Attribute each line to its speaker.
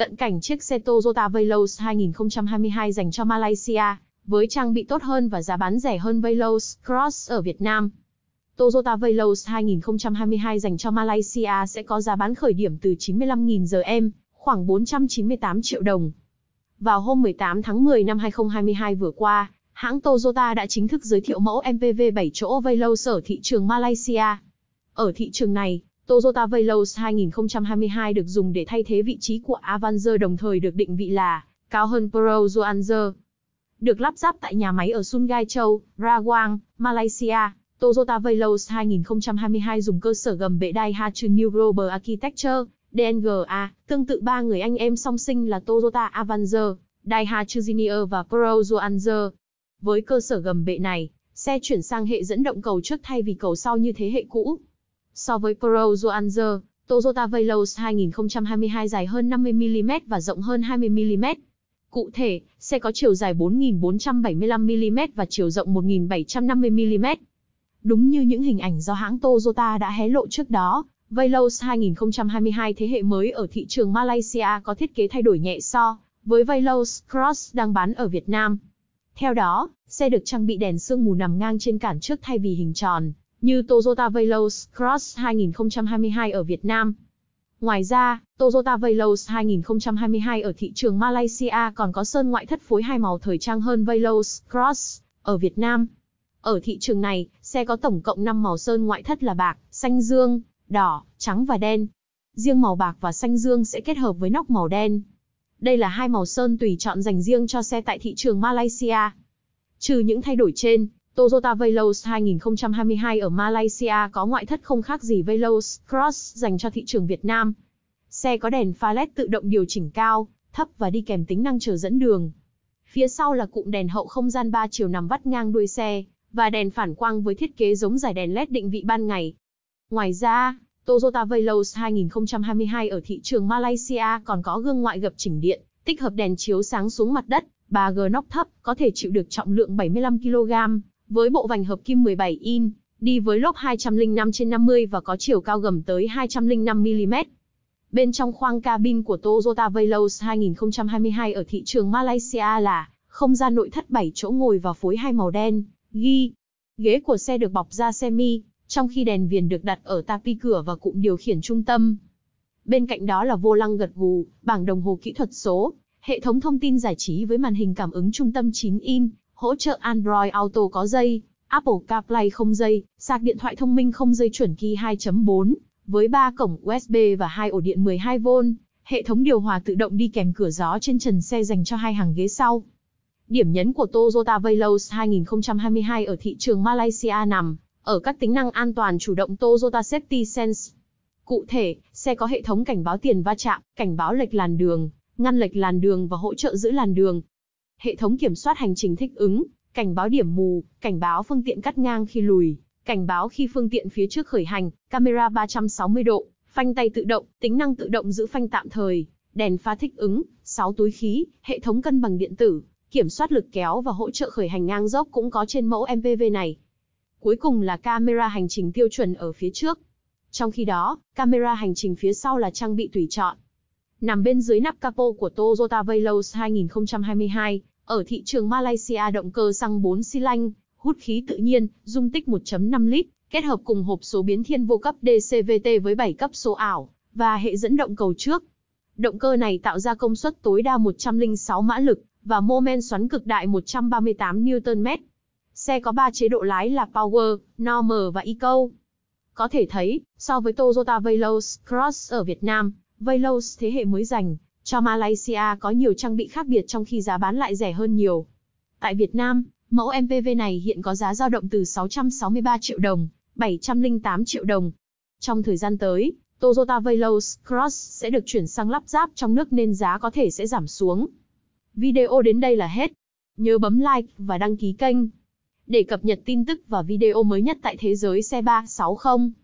Speaker 1: Cận cảnh chiếc xe Toyota Veloz 2022 dành cho Malaysia, với trang bị tốt hơn và giá bán rẻ hơn Veloz Cross ở Việt Nam. Toyota Veloz 2022 dành cho Malaysia sẽ có giá bán khởi điểm từ 95.000 giờ em, khoảng 498 triệu đồng. Vào hôm 18 tháng 10 năm 2022 vừa qua, hãng Toyota đã chính thức giới thiệu mẫu MPV 7 chỗ Veloz ở thị trường Malaysia. Ở thị trường này, Toyota Veloz 2022 được dùng để thay thế vị trí của Avanza đồng thời được định vị là cao hơn Pro Anzer. Được lắp ráp tại nhà máy ở Sungai Châu, Rawang, Malaysia, Toyota Veloz 2022 dùng cơ sở gầm bệ Daihatsu New Global Architecture, DNGA, tương tự ba người anh em song sinh là Toyota Avanza, Daihatsu Junior và Pro Anzer. Với cơ sở gầm bệ này, xe chuyển sang hệ dẫn động cầu trước thay vì cầu sau như thế hệ cũ. So với Pro Joanzer, Toyota Veloz 2022 dài hơn 50mm và rộng hơn 20mm. Cụ thể, xe có chiều dài 4.475mm và chiều rộng 1.750mm. Đúng như những hình ảnh do hãng Toyota đã hé lộ trước đó, Veloz 2022 thế hệ mới ở thị trường Malaysia có thiết kế thay đổi nhẹ so với Veloz Cross đang bán ở Việt Nam. Theo đó, xe được trang bị đèn sương mù nằm ngang trên cản trước thay vì hình tròn, như Toyota Veloz Cross 2022 ở Việt Nam. Ngoài ra, Toyota Veloz 2022 ở thị trường Malaysia còn có sơn ngoại thất phối hai màu thời trang hơn Veloz Cross ở Việt Nam. Ở thị trường này, xe có tổng cộng 5 màu sơn ngoại thất là bạc, xanh dương, đỏ, trắng và đen. Riêng màu bạc và xanh dương sẽ kết hợp với nóc màu đen. Đây là hai màu sơn tùy chọn dành riêng cho xe tại thị trường Malaysia. Trừ những thay đổi trên, Toyota Veloz 2022 ở Malaysia có ngoại thất không khác gì Veloz Cross dành cho thị trường Việt Nam. Xe có đèn pha LED tự động điều chỉnh cao, thấp và đi kèm tính năng chờ dẫn đường. Phía sau là cụm đèn hậu không gian 3 chiều nằm vắt ngang đuôi xe và đèn phản quang với thiết kế giống giải đèn LED định vị ban ngày. Ngoài ra, Toyota Veloz 2022 ở thị trường Malaysia còn có gương ngoại gập chỉnh điện, tích hợp đèn chiếu sáng xuống mặt đất, 3G nóc thấp, có thể chịu được trọng lượng 75 kg với bộ vành hợp kim 17 in, đi với lốp 205 trên 50 và có chiều cao gầm tới 205mm. Bên trong khoang cabin của Toyota Veloz 2022 ở thị trường Malaysia là không gian nội thất 7 chỗ ngồi và phối hai màu đen, ghi. Ghế của xe được bọc da semi, trong khi đèn viền được đặt ở tapi cửa và cụm điều khiển trung tâm. Bên cạnh đó là vô lăng gật gù, bảng đồng hồ kỹ thuật số, hệ thống thông tin giải trí với màn hình cảm ứng trung tâm 9 in, hỗ trợ Android Auto có dây, Apple CarPlay không dây, sạc điện thoại thông minh không dây chuẩn kỳ 2.4, với 3 cổng USB và 2 ổ điện 12V, hệ thống điều hòa tự động đi kèm cửa gió trên trần xe dành cho hai hàng ghế sau. Điểm nhấn của Toyota Veloz 2022 ở thị trường Malaysia nằm ở các tính năng an toàn chủ động Toyota Safety Sense. Cụ thể, xe có hệ thống cảnh báo tiền va chạm, cảnh báo lệch làn đường, ngăn lệch làn đường và hỗ trợ giữ làn đường, hệ thống kiểm soát hành trình thích ứng, cảnh báo điểm mù, cảnh báo phương tiện cắt ngang khi lùi, cảnh báo khi phương tiện phía trước khởi hành, camera 360 độ, phanh tay tự động, tính năng tự động giữ phanh tạm thời, đèn pha thích ứng, 6 túi khí, hệ thống cân bằng điện tử, kiểm soát lực kéo và hỗ trợ khởi hành ngang dốc cũng có trên mẫu MPV này. Cuối cùng là camera hành trình tiêu chuẩn ở phía trước. Trong khi đó, camera hành trình phía sau là trang bị tùy chọn. Nằm bên dưới nắp capo của Toyota Veloz 2022, ở thị trường Malaysia động cơ xăng 4 xi lanh, hút khí tự nhiên, dung tích 1.5 lít, kết hợp cùng hộp số biến thiên vô cấp DCVT với 7 cấp số ảo, và hệ dẫn động cầu trước. Động cơ này tạo ra công suất tối đa 106 mã lực và mô men xoắn cực đại 138 Nm. Xe có 3 chế độ lái là Power, Normal và Eco. Có thể thấy, so với Toyota Veloz Cross ở Việt Nam, Veloz thế hệ mới dành cho Malaysia có nhiều trang bị khác biệt trong khi giá bán lại rẻ hơn nhiều. Tại Việt Nam, mẫu MPV này hiện có giá dao động từ 663 triệu đồng, 708 triệu đồng. Trong thời gian tới, Toyota Veloz Cross sẽ được chuyển sang lắp ráp trong nước nên giá có thể sẽ giảm xuống. Video đến đây là hết. Nhớ bấm like và đăng ký kênh để cập nhật tin tức và video mới nhất tại thế giới xe 360.